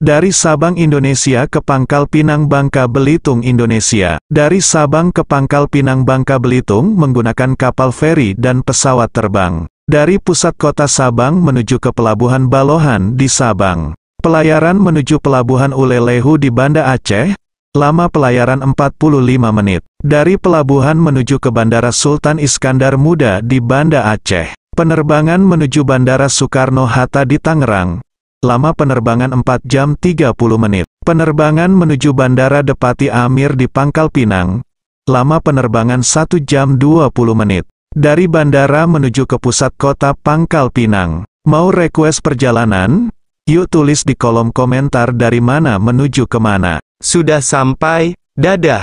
Dari Sabang Indonesia ke Pangkal Pinang Bangka Belitung Indonesia. Dari Sabang ke Pangkal Pinang Bangka Belitung menggunakan kapal feri dan pesawat terbang. Dari pusat kota Sabang menuju ke Pelabuhan Balohan di Sabang. Pelayaran menuju Pelabuhan Ulelehu di Banda Aceh. Lama pelayaran 45 menit. Dari pelabuhan menuju ke Bandara Sultan Iskandar Muda di Banda Aceh. Penerbangan menuju Bandara Soekarno-Hatta di Tangerang, lama penerbangan 4 jam 30 menit. Penerbangan menuju Bandara Depati Amir di Pangkal Pinang, lama penerbangan 1 jam 20 menit. Dari bandara menuju ke pusat kota Pangkal Pinang. Mau request perjalanan? Yuk tulis di kolom komentar dari mana menuju kemana. Sudah sampai, dadah.